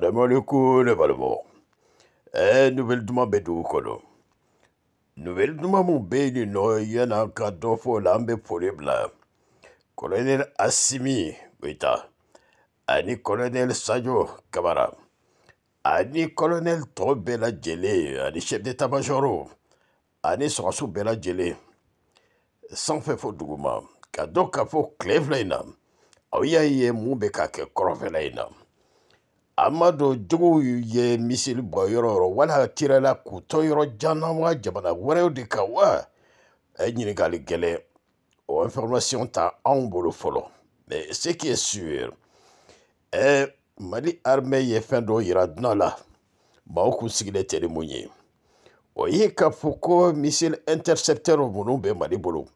salaamaaleykum ne balima eh, nouvelle duman bɛ dugu nouvelle duman mun bɛ yen nin nɔ yann'an ka dɔ fɔ o la an bɛ colonel assimi goyita ani colonel sajo kamara ani colonel tɔw bɛɛ lajɛlen ani chef d'état majoro ani sɔgɔso bɛɛ lajɛlen sanfɛ fo duguma ka dɔn k'a fɔ tile fila in na aw y'a Amado ma dɔn jogow ye bɔ yɔrɔ yɔrɔ wala tirala k'u tɔ yɔrɔ jan wa jamana wɛrɛw de kan wa a ye ɲininkali gɛlɛn o information ta anw bolo fɔlɔ mais ce qui est sûr ɛ mali armée ye fɛn dɔ yira dunan la maaw k'u sigilen tɛ ni mun ye o ye k'a fɔ ko misile intercepteur minnu bɛ mali bolo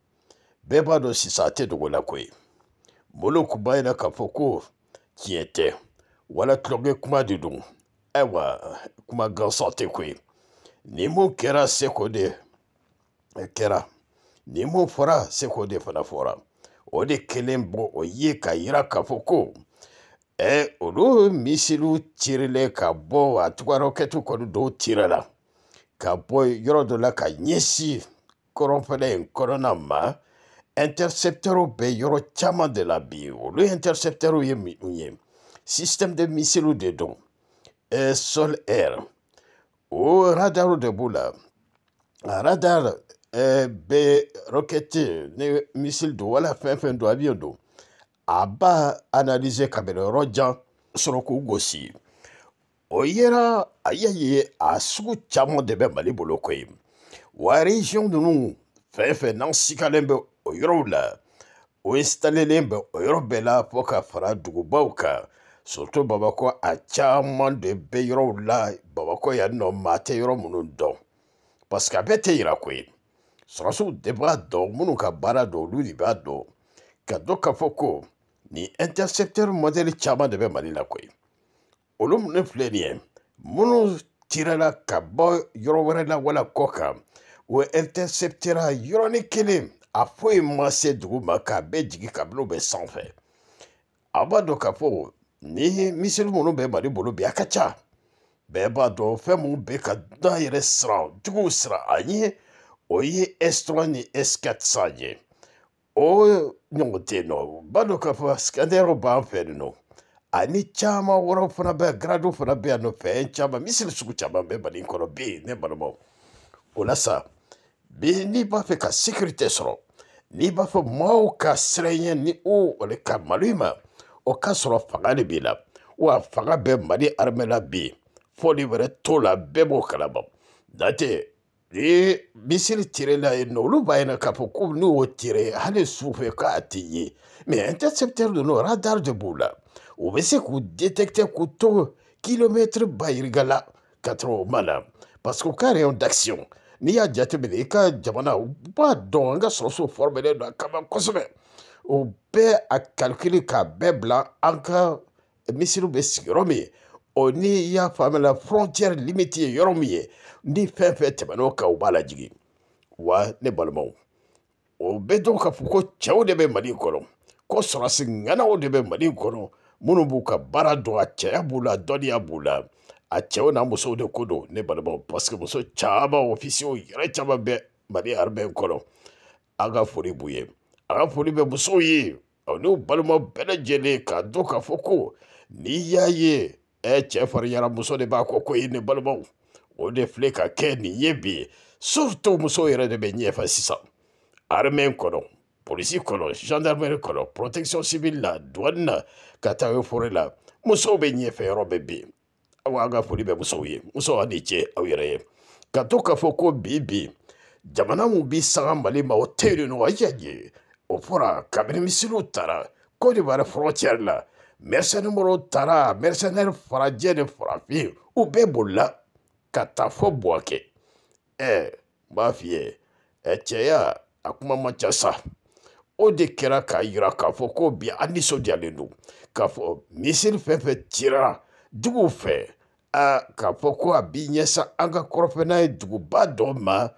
bɛɛ b'a dɔn sisan a tɛ dogo la koyi molo kun b'a wala tulonkɛ kuma de don ayiwa kuma gansan tɛ ko ye ni mun kɛra seko de e, kɛra ni mun fɔra seko de fana fɔra o de kelen bɔ o ye ka yira k'a fɔ ko ɛ e, olu misiliw cirile ka bɔ a tugarɔkɛtu kɔni dɔw cira la ka bɔ yɔrɔ dɔ la ka ɲɛsin kɔrɔnfɛla in kɔnɔna ma intercepteurs bɛ yɔrɔ caman de la bi olu intercepteurs ye mun ye système de missiles ou de dons, euh, sol-air, ou radar ou de boule, radar euh, be roquette, missile do à la fin fin avion do à bas analyser ka bɛn yɔrɔ jan sɔrɔ k'u gosi yera aïe, a de bɛ mali ou wa région de nous fin n'an sikalembe bɛ Ou yɔrɔw la o instalelen bɛ o yɔrɔ la surtout bamakɔ a caman de bɛ yɔrɔw la bamakɔ yan nɔ maa tɛ yɔrɔ minnu dɔn parce que a bɛɛ tɛ yira ko ye sɔrɔsiw de b'a dɔn minnu ka baara dɔn olu de b'a dɔn ka dɔn k'a fɔ ko nin intercepteur modèle caman de bɛ mali la koyi olu minnu filɛ nin ye minnu tirala ka bɔ yɔrɔ wɛrɛ la wala kɔ kan o interceptera yɔrɔnin kelen a foyi ma se dugu ma k'a bɛɛ jigin kabini u bɛ sanfɛ a b'a dɔn k'a fɔ ni miseli minnu bɛ mali bolo bi a ka ca bɛɛ b'a dɔn fɛn minnu bɛ ka da yɛrɛ siran juguw siran an ye o ye ɛsitora ni ɛsikati san ye o ɲɔgɔn tɛ yen nɔ b'a dɔn k'a fɔ sikandɛrɛw b'an fɛ yen nɔ ani caman wɛrɛw fana bɛ yan garado fana bɛ yan nɔ fɛn caman miseli sugu caman bɛ mali kɔnɔ bi ne balimaw o la sa bi n'i b'a fɛ ka sekirite sɔrɔ n'i b'a fɛ maaw ka siran ɲɛ ni o ale ka malo in ma. o k'a sɔrɔ fanga de b'i la wa fanga bɛ mali armée la bi fɔli wɛrɛ t'o la bɛɛ b'o kalama dantɛ ni misiri tirela yen nɔ olu b'a k'a n'u y'o tire hali sufɛ k'a tɛ ye mɛ intercepteur ninnu radar de b'u la u bɛ se k'u détecter k'u to kilomɛtiri bayiriga la ka tɛmɛ o ma na d'action n'i y'a jateminɛ i ka jamana u b'a dɔn an ka kama kosɛbɛ o bɛɛ a kalikili k'a bɛɛ bila an ka misiriw bɛ sigiyɔrɔ min ye o ni y'a faamuyala frontière limite ye yɔrɔ min ye ni fɛn fɛn tɛmɛn'o kan u b'a lajigin wa ne balimaw o bɛ dɔn k'a fɔ ko cɛw de bɛ mali kɔnɔ ko sɔrɔsi ŋanaw de bɛ mali kɔnɔ minnu b'u ka baara dɔn a cɛya b'u la dɔnniya b'u la a cɛw n'a musow de ko don ne balimaw parce que muso caman ofisiw yɛrɛ caman bɛ mali armée kɔnɔ an ka foli b'u ye alafu olibe busoyi ɔne wo balima bɛɛ lajɛlen k'a k'a fɔ ko n'i yaye ye eh, ɛ cɛ fariyara muso de b'a kɔ ko ye ne balimaw o de filɛ ka kɛ nin ye bi surtout musow yɛrɛ de bɛ ɲɛfɛ sisan armée kɔnɔ polisi kɔnɔ gendarmerie kɔnɔ protection civile la douane na ka taa eau forêt la musow bɛ ɲɛfɛ yɔrɔ bɛɛ bi aw an ka foli bɛ musow ye musow ani cɛ aw yɛrɛ ye ka to k'a bi bi jamana mubi sanga mali ma nwa tɛ fɔra kabini misiriw tara kɔdiwari fɔrɔcɛri la mɛrisɛnimɔrɔw tara mɛrisɛnɛri farajɛ ni farafin u bɛɛ bolila ka taa fɔ buwakɛ ɛ e, n b'a f'i ye cɛya a kuma man ca sa o de kɛra k'a yira k'a fɔ ko bi an nisɔndiyalen don k'a fɔ misiri fɛn fɛn cira duguw fɛ a k'a fɔ ko a b'i ɲɛsa an ka kɔrɔfɛna ye duguba dɔ ma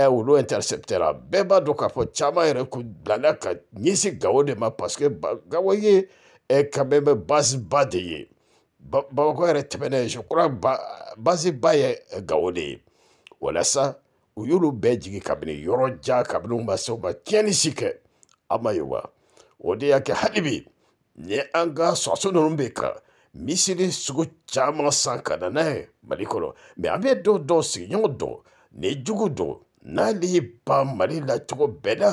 Eh, olu interceptera bɛɛ b'a dɔn k'a fɔ caman yɛrɛ kun bilala ka ɲɛsin gawo de ma parce que gawo ye quand e même base ba de ye bamakɔ yɛrɛ tɛmɛnen je crois base ba ye gawo de ye walasa u y'olu bɛɛ jigi kabini yɔrɔ jan kabini u ma se u ma tiɲɛni si kɛ a ma ye wa o de y'a kɛ hali bi ni an ka sɔrɔso ninnu bɛ kan misiri sugu caman san ka na n'a ye mali kɔnɔ mɛ an bɛ dɔw dɔn sigiɲɔgɔn dɔn ni jugu dɔn n'ale y'i ban mali la cogo bɛɛ la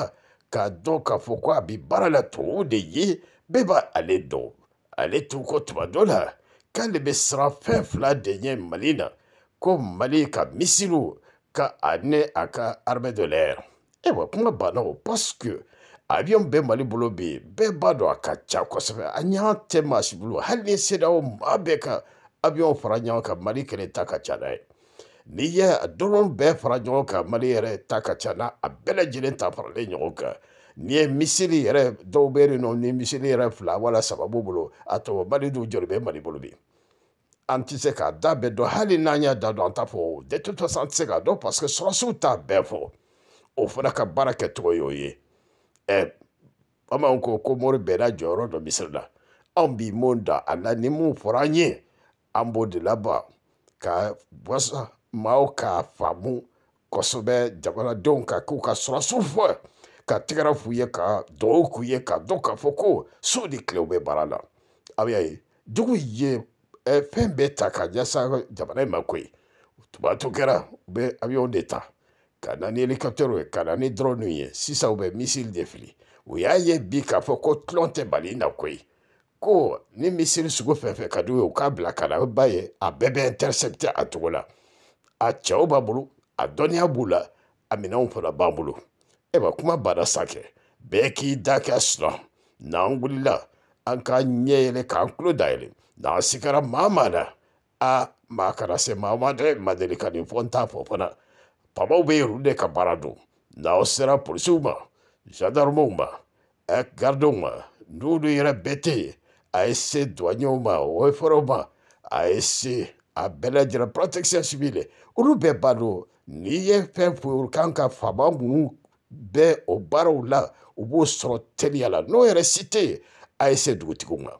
k'a dɔn k'a fɔ ko a bɛ baara la tubabuw de ye bɛɛ b'ale dɔn ale t'u kɔ tuma dɔ la k'ale bɛ siran fɛn fila de ɲɛ mali la ko mali ka misiriw ka ani a ka armée de l'air eh ayiwa kuma banna o parce que avion bɛɛ mali bolo bɛ yen bɛɛ b'a dɔn a ka ca kosɛbɛ a ɲa tɛ maa si bolo hali ni sera o maa bɛɛ ka avion fara ɲɔgɔn kan mali kelen ta ka ca n'a ye n'i yɛ dɔrɔn bɛɛ fara ɲɔgɔn kan mali yɛrɛ ta ka ca na a bɛɛ lajɛlen ta faralen ɲɔgɔn kan n'i ye misiri yɛrɛ dɔw bɛ yen nɔ ni misiri yɛrɛ fila wala saba b'u bolo a tɔ mali dun jɔli bɛ mali bolo bi an tɛ se k'a da bɛɛ dɔn hali n'an y'a da dɔn an t'a fɔ dɛtutɔsa an tɛ se k'a dɔn parce que sɔrɔsiw t'a bɛɛ fɔ o fana ka baara kɛcogo y'o ye ɛ bamananw ko ko mori bɛnna jɔyɔrɔ dɔ misiri la anw bi mun da a la ni mun fɔra an ye an b'o de laban ka wasa maaw k'a faamu kosɛbɛ jamanadenw ka k'u ka sɔrɔsiw fɔ ka tɛgɛra f'u ye ka dɔgɔw k'u ye ka dɔn k'a fɔ ko su ni tilew bɛ baara la a bɛ y'a ye dugu ye fɛn bɛɛ ta ka ɲɛsa jamana in ma koyi tubato kɛra u bɛ avion de ta ka na ni hélicoptère ye ka na ni drone ye sisan u bɛ missile de fili u y'a ye bi k'a fɔ ko tilɔn tɛ bali na koyi ko ni misiri sugu fɛn fɛn ka d'u ye u k'a bila ka na ba ye a bɛɛ bɛ intercepter a cogo la a cɛw b'a bolo a dɔnniya b'u la a minɛnw fana b'an bolo e ba kuma bara san kɛ bɛɛ k'i da kɛ sinɔ n'an wulila an ka ɲɛ yɛlɛ k'an tulo dayɛlɛ n'an sigara maa maa na a maa kana se maa ma dɛ ma deli ka nin fɔ n t'a fɔ fana faamaw bɛ yen olu de ka baara don n'aw sera polisiw ma zandarumaw ma garidenw ma n'olu yɛrɛ bɛɛ tɛ yen a ye se duwaɲɛw ma ma a ye se a bɛɛ lajɛlen protection civile olu bɛɛ ba don n'i ye fɛn fɛn kan ka faama minnu bɛ o baaraw la u b'o sɔrɔ teliya la n'o yɛrɛ si tɛ yen a ye se dugutigiw ma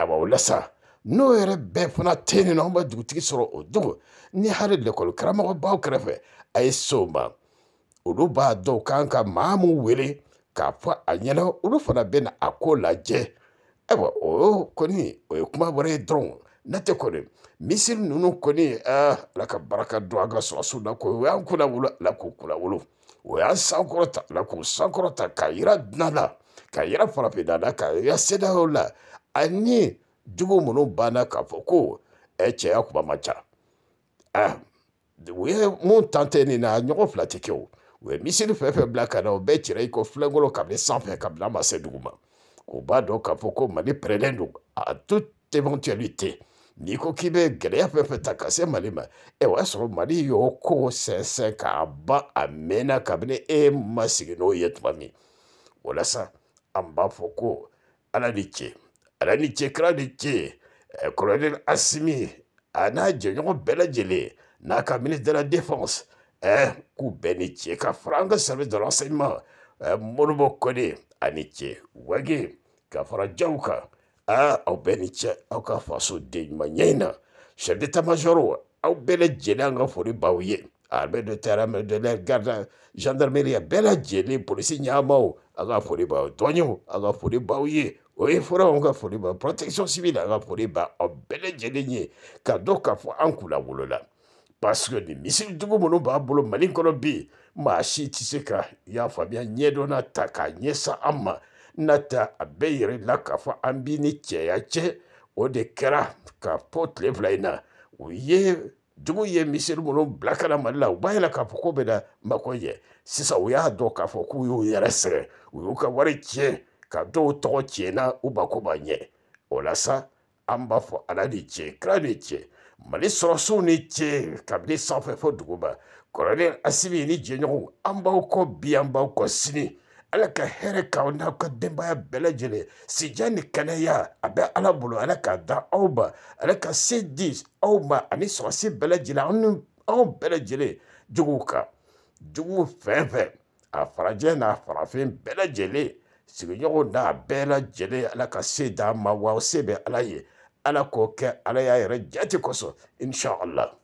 a b'aw lasa n'o yɛrɛ bɛɛ fana tɛ yen nɔ an bɛ dugutigi sɔrɔ o don ni hali lakɔli karamɔgɔ b'aw kɛrɛfɛ a ye se ma olu b'a dɔn kan ka maa mun wele k'a fɔ a ɲɛna olu fana bɛ na a ko lajɛ ayiwa o kɔni o ye kuma wɛrɛ ye dɔrɔn n'o kɔni misiri ninnu kɔni ɛɛ ah, ala ka baraka don an ka sɔrɔsiw la ko o y'an kunna wolo ala k'o kunna wolo o y'an sankɔrɔta ala k'o sankɔrɔta k'a yira dunan la k'a yira farafinna la k'a yira sedayaw la ani jogo minnu banna k'a fɔ ko ɛ e cɛya kuma man ca ɛɛ ah, u ye mun tante nin na ɲɔgɔn fila tɛ kɛ o u ye misiri fɛn fɛn bila ka na o bɛɛ cira i kɔ filenkolo kabini sanfɛ kabini a ma se dugu ma o b'a dɔn k'a fɔ ko mali pɛrɛnnen don a toute éventualité n'i ko k'i bɛ gɛlɛya fɛn fɛn ta ka se mali ma ɛ o y'a sɔrɔ mali y'o ko sɛnsɛn k'a ban a mɛnna kabini e ma sigi n'o ye tuma min walasa an b'a fɔ ko ala ni ce ala ni ce kira ni ce kɔrɔlen asimi a n'a jɛɲɔgɔn bɛɛ lajɛlen n'a ka ministre de la défense eh, k'u bɛɛ ni ce ka fara an ka service de renseignement eh, moribo kone ani ce wage ka fara jaw kan aa ah, aw bɛɛ ni cɛ aw ka faso den ɲuman ɲɛ in na chef d'état-major aw bɛɛ lajɛlen an ka foli b'aw ye armée de terre armée de l'air garde gendarmerie bɛɛ lajɛlen polisi ɲɛmaw an ka foli b'aw dɔnɲɛw an ka foli b'aw ye o ye fɔra anw ka foli b'a protection civile an ka foli b'a aw bɛɛ lajɛlen ye ka dɔn k'a fɔ an kun lawolo la parce que nin misiri dugu minnu b'a bolo mali kɔnɔ bi maa si tɛ se ka i y'a faamuya ɲɛdɔnna ta k'a ɲɛsin an ma nata a bɛɛ yɛrɛ la k'a fɔ an b'i ni cɛya cɛ o de kɛra k'a fɔ tile fila in na u ye jugu ye misiri minnu bila kana mali la u b'a yɛlɛ k'a fɔ ko bɛ na mako ɲɛ sisan u y'a dɔn k'a fɔ k'u y'u yɛrɛ sɛgɛn u y'u ka wari tiɲɛ ka dɔw tɔgɔ tiɲɛ na u mako ma ɲɛ o la sa an b'a fɔ ala ni cɛ kira ni cɛ mali sɔrɔsiw ni cɛ kabini sanfɛ fo duguma kɔrɔlen asibi ni jɛɲɔgɔnw an b'aw kɔ bi an b'aw kɔ sini ala ka hɛrɛ k'aw n'aw ka denbaya bɛɛ lajɛlen sijan ni kɛnɛya a bɛ ala bolo ala k'a da aw ma ala ka se di aw ma ani sɔrɔsi bɛɛ lajɛlen anw ni anw bɛɛ lajɛlen jogow kan jogo fɛn fɛn a farajɛ n'a farafin bɛɛ lajɛlen sigiɲɔgɔnw n'a bɛɛ lajɛlen ala ka se d'an ma wa aw se bɛ ala ye ala k'o kɛ ala y'a yɛrɛ jate kosɔn insha allah